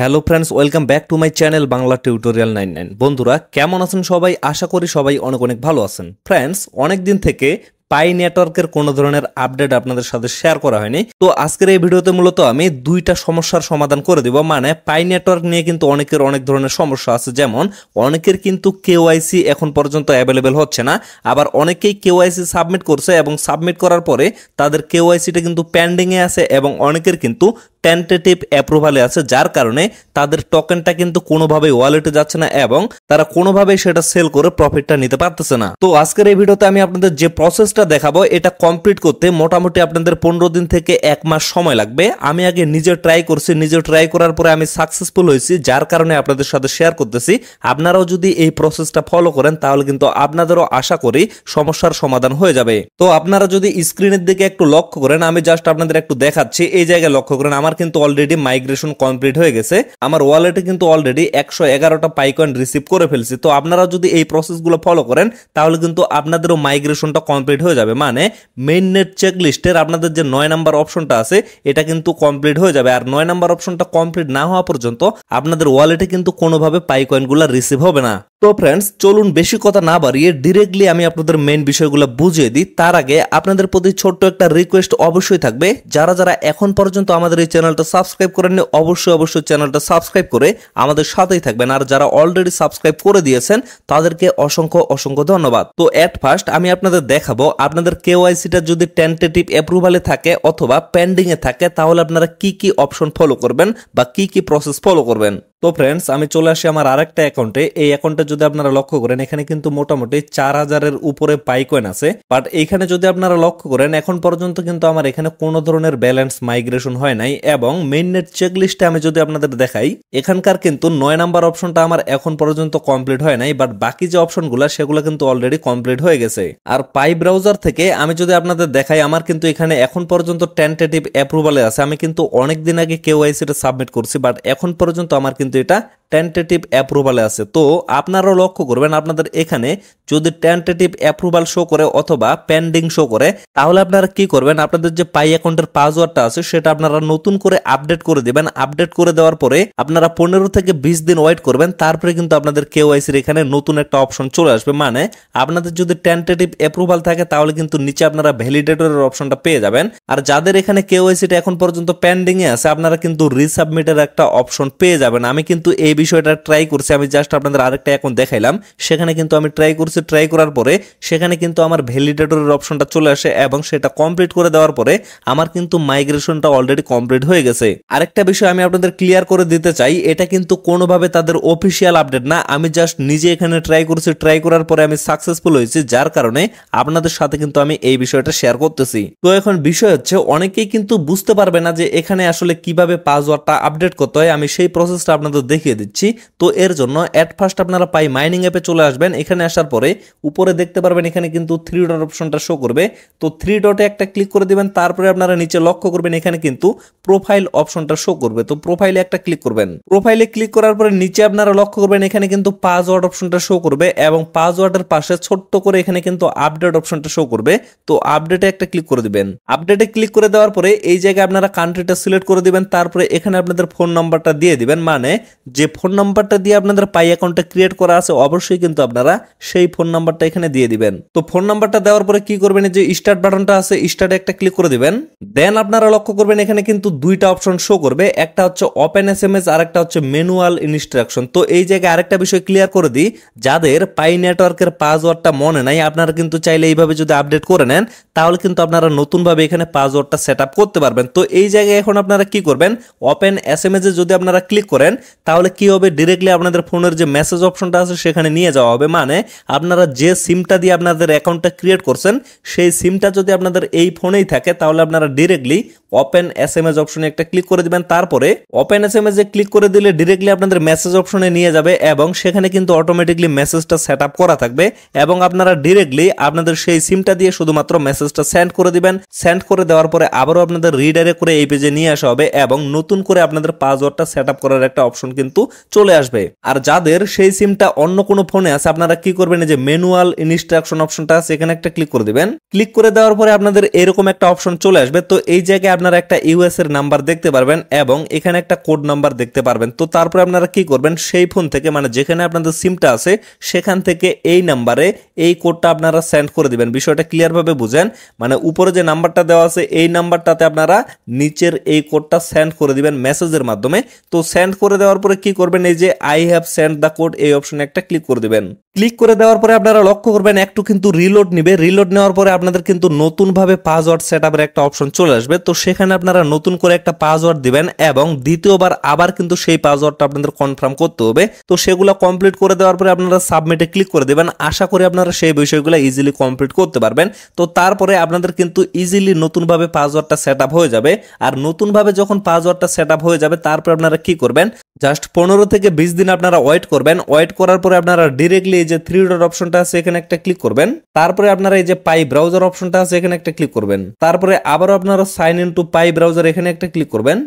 hello friends welcome back to my channel Bangla tutorial nine nine বন্ধুরা কেমন আছেন সবাই আশা করি সবাই অনেক অনেক ভালো আছেন ফ্রেন্ডস অনেক দিন থেকে পাই নেটওয়ার্কের কোনো ধরনের আপডেট আপনাদের সাথে শেয়ার করা হয়নি তো আজকের এই ভিডিওতে মূলত আমি দুইটা সমস্যার সমাধান করে দিব মানে পাই নেটওয়ার্ক নিয়ে কিন্তু অনেকের অনেক ধরনের সমস্যা আছে যেমন অনেকের কিন্তু কেওয়াইসি এখন পর্যন্ত অ্যাভেলেবেল হচ্ছে না আবার অনেকেই কেওয়াইসি সাবমিট করছে এবং সাবমিট করার পরে তাদের কেওয়াইসিটা কিন্তু প্যান্ডিংয়ে আছে এবং অনেকের কিন্তু টেন্টেটিভ অ্যাপ্রুভালে আছে যার কারণে তাদের টোকেনটা কিন্তু কোনোভাবেই ওয়ালেটে যাচ্ছে না এবং তারা কোনোভাবেই সেটা সেল করে প্রফিটটা নিতে পারতেছে না তো আজকের এই ভিডিওতে আমি আপনাদের যে প্রসেস কাজটা দেখাবো এটা কমপ্লিট করতে মোটামুটি আপনাদের পনেরো দিন থেকে এক মাস সময় লাগবে আমি আগে নিজে ট্রাই করছি নিজে ট্রাই করার পরে আমি সাকসেসফুল হয়েছি যার কারণে আপনাদের সাথে শেয়ার করতেছি আপনারাও যদি এই প্রসেসটা ফলো করেন তাহলে কিন্তু আপনাদেরও আশা করি সমস্যার সমাধান হয়ে যাবে তো আপনারা যদি স্ক্রিনের দিকে একটু লক্ষ্য করেন আমি জাস্ট আপনাদের একটু দেখাচ্ছি এই জায়গায় লক্ষ্য করেন আমার কিন্তু অলরেডি মাইগ্রেশন কমপ্লিট হয়ে গেছে আমার ওয়ালেটে কিন্তু অলরেডি একশো এগারোটা পাইকয়েন রিসিভ করে ফেলছি তো আপনারা যদি এই প্রসেসগুলো ফলো করেন তাহলে কিন্তু আপনাদেরও মাইগ্রেশনটা কমপ্লিট হয়ে যাবে মানে মেইন নেট চেকলিস্টের আপনাদের যে নয় নাম্বার অপশনটা আছে এটা কিন্তু কমপ্লিট হয়ে যাবে আর নয় নাম্বার অপশনটা কমপ্লিট না হওয়া পর্যন্ত আপনাদের ওয়ালেটে কিন্তু কোনোভাবে পাই কয়েনগুলো রিসিভ হবে না তো ফ্রেন্ডস চলুন বেশি কথা না বাড়িয়ে ডিরেক্টলি আমি আপনাদের মেন বিষয়গুলো বুঝিয়ে দিই তার আগে আপনাদের প্রতি ছোট্ট একটা রিকোয়েস্ট অবশ্যই থাকবে যারা যারা এখন পর্যন্ত আমাদের এই চ্যানেলটা সাবস্ক্রাইব করেননি অবশ্যই অবশ্যই চ্যানেলটা সাবস্ক্রাইব করে আমাদের সাথেই থাকবেন আর যারা অলরেডি সাবস্ক্রাইব করে দিয়েছেন তাদেরকে অসংখ্য অসংখ্য ধন্যবাদ তো অ্যাট ফার্স্ট আমি আপনাদের দেখাবো আপনাদের কেওয়াইসিটা যদি টেন্টেটিভ অ্যাপ্রুভালে থাকে অথবা পেন্ডিংয়ে থাকে তাহলে আপনারা কি কি অপশন ফলো করবেন বা কি কি প্রসেস ফলো করবেন তো ফ্রেন্ডস আমি চলে আসি আমার আরেকটা অ্যাকাউন্টে এই অ্যাকাউন্টে যদি আপনারা লক্ষ্য করেন এখানে কিন্তু মোটামুটি চার হাজারের উপরে পাইকয়েন আছে বাট এইখানে যদি আপনারা লক্ষ্য করেন এখন পর্যন্ত কিন্তু আমার এখানে কোনো ধরনের ব্যালেন্স মাইগ্রেশন হয় নাই এবং মেইন নেট চেকলিস্টে আমি যদি আপনাদের দেখাই এখানকার কিন্তু নয় নাম্বার অপশনটা আমার এখন পর্যন্ত কমপ্লিট হয় নাই বাট বাকি যে অপশনগুলো সেগুলো কিন্তু অলরেডি কমপ্লিট হয়ে গেছে আর পাই ব্রাউজার থেকে আমি যদি আপনাদের দেখাই আমার কিন্তু এখানে এখন পর্যন্ত টেন্টেটিভ অ্যাপ্রুভালে আছে আমি কিন্তু অনেক দিন আগে কেউ আইসিটা সাবমিট করছি বাট এখন পর্যন্ত আমার কিন্তু কিন্তু এটা টেন্টেটিভ অ্যাপ্রুভালে আছে তো আপনারাও লক্ষ্য করবেন আপনাদের এখানে যদি টেন্টেটিভ অ্যাপ্রুভাল শো করে অথবা পেন্ডিং শো করে তাহলে আপনারা কি করবেন আপনাদের যে পাই অ্যাকাউন্টের পাসওয়ার্ডটা আছে সেটা আপনারা নতুন করে আপডেট করে দেবেন আপডেট করে দেওয়ার পরে আপনারা পনেরো থেকে বিশ দিন ওয়েট করবেন তারপরে কিন্তু আপনাদের আইসির এখানে নতুন একটা অপশন চলে আসবে মানে আপনাদের যদি টেন্টেটিভ অ্যাপ্রুভাল থাকে তাহলে কিন্তু নিচে আপনারা ভ্যালিডেটরের অপশনটা পেয়ে যাবেন আর যাদের এখানে আইসিটা এখন পর্যন্ত পেন্ডিংয়ে আছে আপনারা কিন্তু রিসাবমিটের একটা অপশন পেয়ে যাবেন আমি কিন্তু এই বিষয়টা ট্রাই করছি আমি জাস্ট আপনাদের আরেকটা অ্যাকাউন্ট দেখাইলাম সেখানে কিন্তু আমি ট্রাই করছি ট্রাই করার পরে সেখানে কিন্তু আমার ভ্যালিডেটরের অপশনটা চলে আসে এবং সেটা কমপ্লিট করে দেওয়ার পরে আমার কিন্তু মাইগ্রেশনটা অলরেডি কমপ্লিট হয়ে গেছে আরেকটা বিষয় আমি আপনাদের ক্লিয়ার করে দিতে চাই এটা কিন্তু কোনোভাবে তাদের অফিসিয়াল আপডেট না আমি জাস্ট নিজে এখানে ট্রাই করছি ট্রাই করার পরে আমি সাকসেসফুল হয়েছি যার কারণে আপনাদের সাথে কিন্তু আমি এই বিষয়টা শেয়ার করতেছি তো এখন বিষয় হচ্ছে অনেকেই কিন্তু বুঝতে পারবে না যে এখানে আসলে কিভাবে পাসওয়ার্ডটা আপডেট করতে হয় আমি সেই প্রসেসটা আপনাদের দেখিয়ে দিচ্ছি তো এর জন্য অ্যাট ফার্স্ট আপনারা পাই মাইনিং অ্যাপে চলে আসবেন এখানে আসার পরে উপরে দেখতে পারবেন এখানে কিন্তু থ্রি ডট অপশনটা শো করবে তো থ্রি ডটে একটা ক্লিক করে দেবেন তারপরে আপনারা নিচে লক্ষ্য করবেন এখানে কিন্তু প্রোফাইল অপশনটা শো করবে তো প্রোফাইলে একটা ক্লিক করবেন প্রোফাইলে ক্লিক করার পরে নিচে আপনারা লক্ষ্য করবেন এখানে কিন্তু পাসওয়ার্ড অপশনটা শো করবে এবং পাসওয়ার্ডের পাশে ছোট্ট করে এখানে কিন্তু আপডেট অপশনটা শো করবে তো আপডেটে একটা ক্লিক করে দিবেন আপডেটে ক্লিক করে দেওয়ার পরে এই জায়গায় আপনারা কান্ট্রিটা সিলেক্ট করে দিবেন তারপরে এখানে আপনাদের ফোন নাম্বারটা দিয়ে দিবেন মানে যে ফোন নাম্বারটা দিয়ে আপনাদের পাই অ্যাকাউন্টটা ক্রিয়েট করা আছে অবশ্যই কিন্তু আপনারা সেই ফোন নাম্বারটা এখানে দিয়ে দিবেন তো ফোন নাম্বারটা দেওয়ার পরে কি করবেন যে স্টার্ট বাটনটা আছে স্টার্টে একটা ক্লিক করে দিবেন দেন আপনারা লক্ষ্য করবেন এখানে কিন্তু দুইটা অপশন শো করবে একটা হচ্ছে ওপেন এস এম এস আর একটা হচ্ছে ম্যানুয়াল ইনস্ট্রাকশন তো এই জায়গায় আরেকটা বিষয় ক্লিয়ার করে দিই যাদের পাই নেটওয়ার্কের পাসওয়ার্ডটা মনে নাই আপনারা কিন্তু চাইলে এইভাবে যদি আপডেট করে নেন তাহলে কিন্তু আপনারা নতুনভাবে এখানে পাসওয়ার্ডটা সেট করতে পারবেন তো এই জায়গায় এখন আপনারা কি করবেন ওপেন এস এম এস এ যদি আপনারা ক্লিক করেন তাহলে কি হবে ডিরেক্টলি আপনাদের ফোনের যে মেসেজ অপশনটা আছে সেখানে নিয়ে যাওয়া হবে মানে আপনারা যে সিমটা দিয়ে আপনাদের অ্যাকাউন্টটা ক্রিয়েট করছেন সেই সিমটা যদি আপনাদের এই ফোনেই থাকে তাহলে আপনারা directly open S M S অপশনে একটা ক্লিক করে দিবেন তারপরে ওপেন এস এম এস এ ক্লিক করে দিলে ডিরেক্টলি আপনাদের মেসেজ অপশনে নিয়ে যাবে এবং সেখানে কিন্তু অটোমেটিকলি মেসেজটা সেট আপ করা থাকবে এবং আপনারা ডিরেক্টলি আপনাদের সেই সিমটা দিয়ে শুধুমাত্র মেসেজটা সেন্ড করে দিবেন সেন্ড করে দেওয়ার পরে আবারও আপনাদের রিডাইরেক্ট করে এই পেজে নিয়ে আসা হবে এবং নতুন করে আপনাদের পাসওয়ার্ডটা সেট আপ করার একটা অপশন কিন্তু চলে আসবে আর যাদের সেই সিমটা অন্য কোনো ফোনে আছে আপনারা কি করবেন যে ম্যানুয়াল ইনস্ট্রাকশন অপশনটা আছে এখানে একটা ক্লিক করে দিবেন ক্লিক করে দেওয়ার পরে আপনাদের এরকম একটা অপশন চলে আসবে তো এই জায়গায় আপনারা একটা ইউএস এর নাম্বার দেখতে পারবেন এবং এখানে একটা কোড নাম্বার দেখতে পারবেন তো তারপরে আপনারা কি করবেন সেই ফোন থেকে মানে যেখানে আপনাদের সিমটা আছে সেখান থেকে এই নাম্বারে এই কোডটা আপনারা সেন্ড করে দিবেন বিষয়টা ক্লিয়ারভাবে বুঝেন মানে উপরে যে নাম্বারটা দেওয়া আছে এই নাম্বারটাতে আপনারা নিচের এই কোডটা সেন্ড করে দিবেন মেসেজের মাধ্যমে তো সেন্ড করে দেওয়ার পরে কি করবেন এই যে I have send the code এই অপশনে একটা ক্লিক করে দিবেন ক্লিক করে দেওয়ার পরে আপনারা লক্ষ্য করবেন একটু কিন্তু রিলোড নেবে রিলোড নেওয়ার পরে আপনাদের কিন্তু নতুনভাবে পাসওয়ার্ড সেট একটা অপশন চলে আসবে তো সেখানে আপনারা নতুন করে একটা পাসওয়ার্ড দিবেন এবং দ্বিতীয়বার আবার কিন্তু সেই পাসওয়ার্ডটা আপনাদের কনফার্ম করতে হবে তো সেগুলো কমপ্লিট করে দেওয়ার পরে আপনারা সাবমিটে ক্লিক করে দেবেন আশা করি আপনারা সেই বিষয়গুলো ইজিলি কমপ্লিট করতে পারবেন তো তারপরে আপনাদের কিন্তু ইজিলি নতুনভাবে পাসওয়ার্ডটা সেট হয়ে যাবে আর নতুনভাবে যখন পাসওয়ার্ডটা সেট হয়ে যাবে তারপরে আপনারা কি করবেন জাস্ট পনেরো থেকে বিশ দিন আপনারা ওয়েট করবেন ওয়েট করার পরে আপনারা ডিরেক্টলি এই যে থ্রি ডট অপশনটা আছে এখানে একটা ক্লিক করবেন তারপরে আপনারা এই যে পাই ব্রাউজার অপশনটা আছে এখানে একটা ক্লিক করবেন তারপরে আবারও আপনারা sign in to Pi browser এখানে একটা ক্লিক করবেন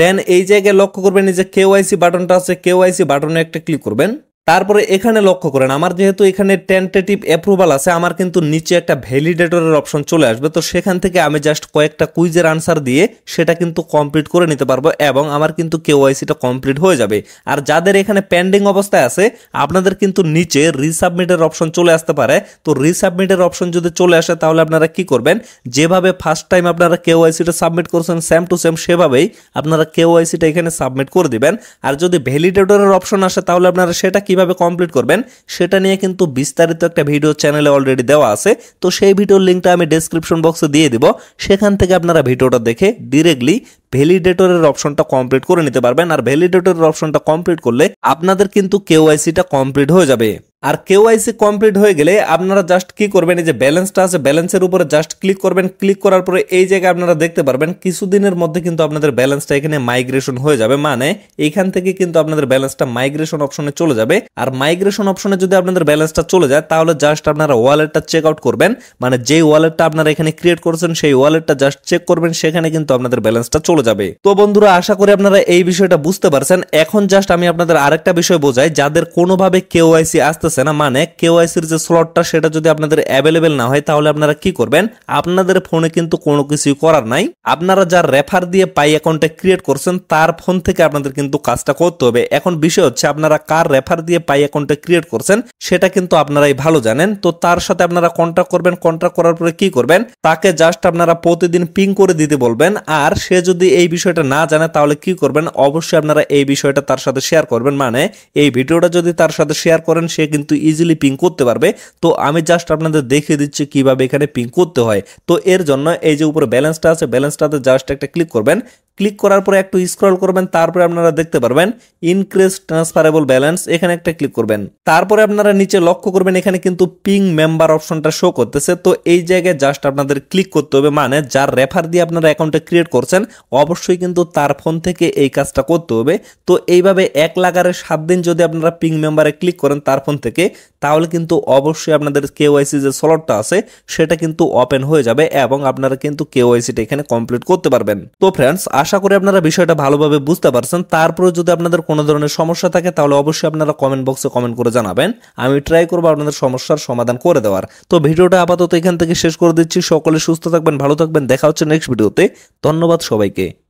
দেন এই জায়গায় লক্ষ্য করবেন এই যে কেওয়াইসি বাটনটা আছে কেওয়াইসি বাটনে একটা ক্লিক করবেন তারপরে এখানে লক্ষ্য করেন আমার যেহেতু এখানে টেন্টেটিভ অ্যাপ্রুভাল আছে আমার কিন্তু নিচে একটা ভ্যালিডেটরের অপশন চলে আসবে তো সেখান থেকে আমি জাস্ট কয়েকটা কুইজের আনসার দিয়ে সেটা কিন্তু কমপ্লিট করে নিতে পারবো এবং আমার কিন্তু কেওয়াইসিটা কমপ্লিট হয়ে যাবে আর যাদের এখানে পেন্ডিং অবস্থায় আছে আপনাদের কিন্তু নিচে রিসাবমিটের অপশন চলে আসতে পারে তো রিসাবমিটের অপশন যদি চলে আসে তাহলে আপনারা কি করবেন যেভাবে ফার্স্ট টাইম আপনারা কেওয়াইসিটা সাবমিট করছেন সেম টু সেম সেভাবেই আপনারা আইসিটা এখানে সাবমিট করে দিবেন আর যদি ভ্যালিডেটরের অপশন আসে তাহলে আপনারা সেটা কি কিভাবে কমপ্লিট করবেন সেটা নিয়ে কিন্তু বিস্তারিত একটা ভিডিও চ্যানেলে অলরেডি দেওয়া আছে তো সেই ভিডিওর লিঙ্কটা আমি ডেসক্রিপশন বক্সে দিয়ে দিব সেখান থেকে আপনারা ভিডিওটা দেখে ডিরেক্টলি ভ্যালিডেটরের অপশনটা কমপ্লিট করে নিতে পারবেন আর ভ্যালিডেটরের অপশনটা কমপ্লিট করলে আপনাদের কিন্তু কেওয়াইসিটা কমপ্লিট হয়ে যাবে আর কেওয়াইসি কমপ্লিট হয়ে গেলে আপনারা জাস্ট কি করবেন এই যে ব্যালেন্সটা আছে ব্যালেন্সের উপরে জাস্ট ক্লিক করবেন ক্লিক করার পরে এই জায়গায় আপনারা দেখতে পারবেন কিছুদিনের মধ্যে কিন্তু আপনাদের ব্যালেন্সটা এখানে মাইগ্রেশন হয়ে যাবে মানে এখান থেকে কিন্তু আপনাদের ব্যালেন্সটা মাইগ্রেশন অপশনে চলে যাবে আর মাইগ্রেশন অপশনে যদি আপনাদের ব্যালেন্সটা চলে যায় তাহলে জাস্ট আপনারা ওয়ালেটটা চেক আউট করবেন মানে যে ওয়ালেটটা আপনারা এখানে ক্রিয়েট করছেন সেই ওয়ালেটটা জাস্ট চেক করবেন সেখানে কিন্তু আপনাদের ব্যালেন্সটা চলে যাবে তো বন্ধুরা আশা করি আপনারা এই বিষয়টা বুঝতে পারছেন এখন জাস্ট আমি আপনাদের আরেকটা বিষয় বোঝাই যাদের কোনোভাবে আইসি আসতে করতেছে না মানে কেওয়াইসির যে স্লটটা সেটা যদি আপনাদের অ্যাভেলেবেল না হয় তাহলে আপনারা কি করবেন আপনাদের ফোনে কিন্তু কোনো কিছুই করার নাই আপনারা যা রেফার দিয়ে পাই অ্যাকাউন্টে ক্রিয়েট করছেন তার ফোন থেকে আপনাদের কিন্তু কাজটা করতে হবে এখন বিষয় হচ্ছে আপনারা কার রেফার দিয়ে পাই অ্যাকাউন্টে ক্রিয়েট করছেন সেটা কিন্তু আপনারাই ভালো জানেন তো তার সাথে আপনারা কন্ট্যাক্ট করবেন কন্ট্যাক্ট করার পরে কি করবেন তাকে জাস্ট আপনারা প্রতিদিন পিং করে দিতে বলবেন আর সে যদি এই বিষয়টা না জানে তাহলে কি করবেন অবশ্যই আপনারা এই বিষয়টা তার সাথে শেয়ার করবেন মানে এই ভিডিওটা যদি তার সাথে শেয়ার করেন সে কিন্তু কিন্তু ইজিলি পিং করতে পারবে তো আমি জাস্ট আপনাদের দেখিয়ে দিচ্ছি কিভাবে এখানে পিং করতে হয় তো এর জন্য এই যে উপরে ব্যালেন্সটা আছে ব্যালেন্সটাতে জাস্ট একটা ক্লিক করবেন ক্লিক করার পরে একটু স্ক্রল করবেন তারপরে আপনারা দেখতে পারবেন ইনক্রিজ ট্রান্সফারেবল ব্যালেন্স এখানে একটা ক্লিক করবেন তারপরে আপনারা নিচে লক্ষ্য করবেন এখানে কিন্তু পিং মেম্বার অপশনটা শো করতেছে তো এই জায়গায় জাস্ট আপনাদের ক্লিক করতে হবে মানে যার রেফার দিয়ে আপনারা অ্যাকাউন্টটা ক্রিয়েট করছেন অবশ্যই কিন্তু তার ফোন থেকে এই কাজটা করতে হবে তো এইভাবে এক লাগারে সাত দিন যদি আপনারা পিং মেম্বারে ক্লিক করেন তার ফোন থেকে থেকে তাহলে কিন্তু অবশ্যই আপনাদের কেওয়াইসি যে স্লটটা আছে সেটা কিন্তু ওপেন হয়ে যাবে এবং আপনারা কিন্তু কেওয়াইসিটা এখানে কমপ্লিট করতে পারবেন তো ফ্রেন্ডস আশা করি আপনারা বিষয়টা ভালোভাবে বুঝতে পারছেন তারপরে যদি আপনাদের কোনো ধরনের সমস্যা থাকে তাহলে অবশ্যই আপনারা কমেন্ট বক্সে কমেন্ট করে জানাবেন আমি ট্রাই করবো আপনাদের সমস্যার সমাধান করে দেওয়ার তো ভিডিওটা আপাতত এখান থেকে শেষ করে দিচ্ছি সকলে সুস্থ থাকবেন ভালো থাকবেন দেখা হচ্ছে নেক্সট ভিডিওতে ধন্যবাদ সবাইকে